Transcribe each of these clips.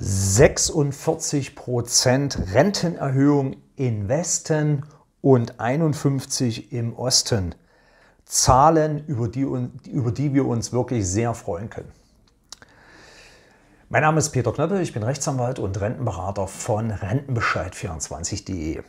46% Rentenerhöhung im Westen und 51% im Osten. Zahlen, über die, über die wir uns wirklich sehr freuen können. Mein Name ist Peter Knöppel, ich bin Rechtsanwalt und Rentenberater von Rentenbescheid24.de.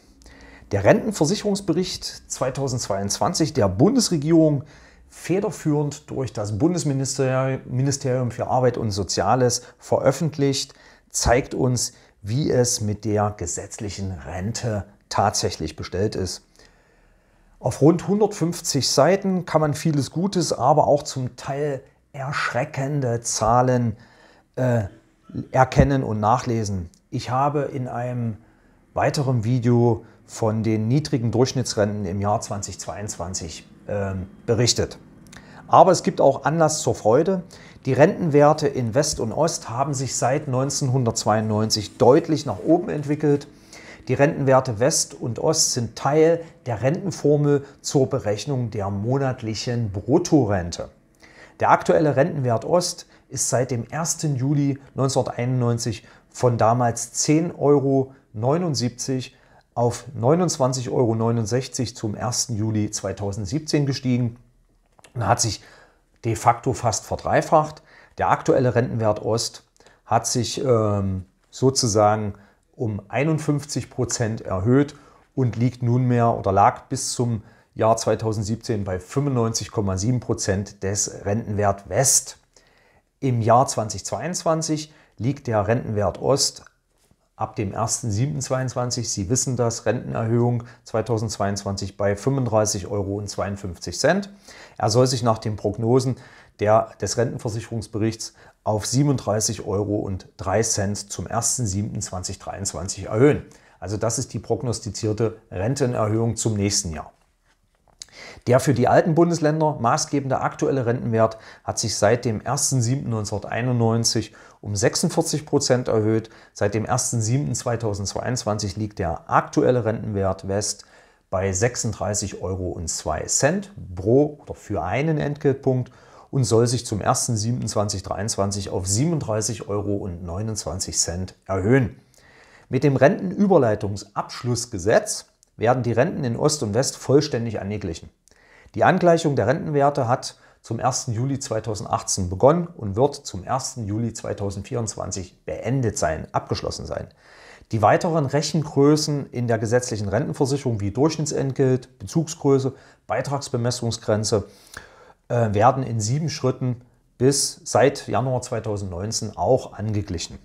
Der Rentenversicherungsbericht 2022 der Bundesregierung, federführend durch das Bundesministerium für Arbeit und Soziales, veröffentlicht, zeigt uns, wie es mit der gesetzlichen Rente tatsächlich bestellt ist. Auf rund 150 Seiten kann man vieles Gutes, aber auch zum Teil erschreckende Zahlen äh, erkennen und nachlesen. Ich habe in einem weiteren Video von den niedrigen Durchschnittsrenten im Jahr 2022 äh, berichtet. Aber es gibt auch Anlass zur Freude. Die Rentenwerte in West und Ost haben sich seit 1992 deutlich nach oben entwickelt. Die Rentenwerte West und Ost sind Teil der Rentenformel zur Berechnung der monatlichen Bruttorente. Der aktuelle Rentenwert Ost ist seit dem 1. Juli 1991 von damals 10,79 Euro auf 29,69 Euro zum 1. Juli 2017 gestiegen und hat sich de facto fast verdreifacht. Der aktuelle Rentenwert Ost hat sich ähm, sozusagen um 51 Prozent erhöht und liegt nunmehr oder lag bis zum Jahr 2017 bei 95,7 Prozent des Rentenwert West. Im Jahr 2022 liegt der Rentenwert Ost ab dem 1.7.22, Sie wissen das, Rentenerhöhung 2022 bei 35,52 Euro. Er soll sich nach den Prognosen der, des Rentenversicherungsberichts auf 37,03 Euro zum 1.7.2023 erhöhen. Also das ist die prognostizierte Rentenerhöhung zum nächsten Jahr. Der für die alten Bundesländer maßgebende aktuelle Rentenwert hat sich seit dem 1.7.1991 um 46 Prozent erhöht. Seit dem 1.7.2022 liegt der aktuelle Rentenwert West bei 36,02 Euro pro oder für einen Entgeltpunkt und soll sich zum 1.7.2023 auf 37,29 Euro erhöhen. Mit dem Rentenüberleitungsabschlussgesetz werden die Renten in Ost und West vollständig angeglichen. Die Angleichung der Rentenwerte hat zum 1. Juli 2018 begonnen und wird zum 1. Juli 2024 beendet sein, abgeschlossen sein. Die weiteren Rechengrößen in der gesetzlichen Rentenversicherung wie Durchschnittsentgelt, Bezugsgröße, Beitragsbemessungsgrenze äh, werden in sieben Schritten bis seit Januar 2019 auch angeglichen.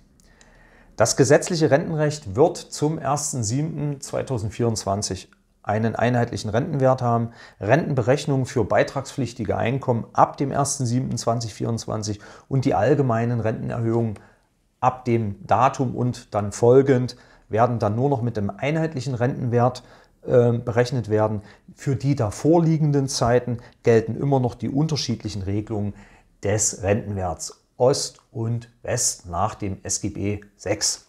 Das gesetzliche Rentenrecht wird zum 1.7.2024 einen einheitlichen Rentenwert haben, Rentenberechnungen für beitragspflichtige Einkommen ab dem 1.7.2024 und die allgemeinen Rentenerhöhungen ab dem Datum und dann folgend werden dann nur noch mit dem einheitlichen Rentenwert äh, berechnet werden. Für die davorliegenden Zeiten gelten immer noch die unterschiedlichen Regelungen des Rentenwerts Ost und West nach dem SGB 6.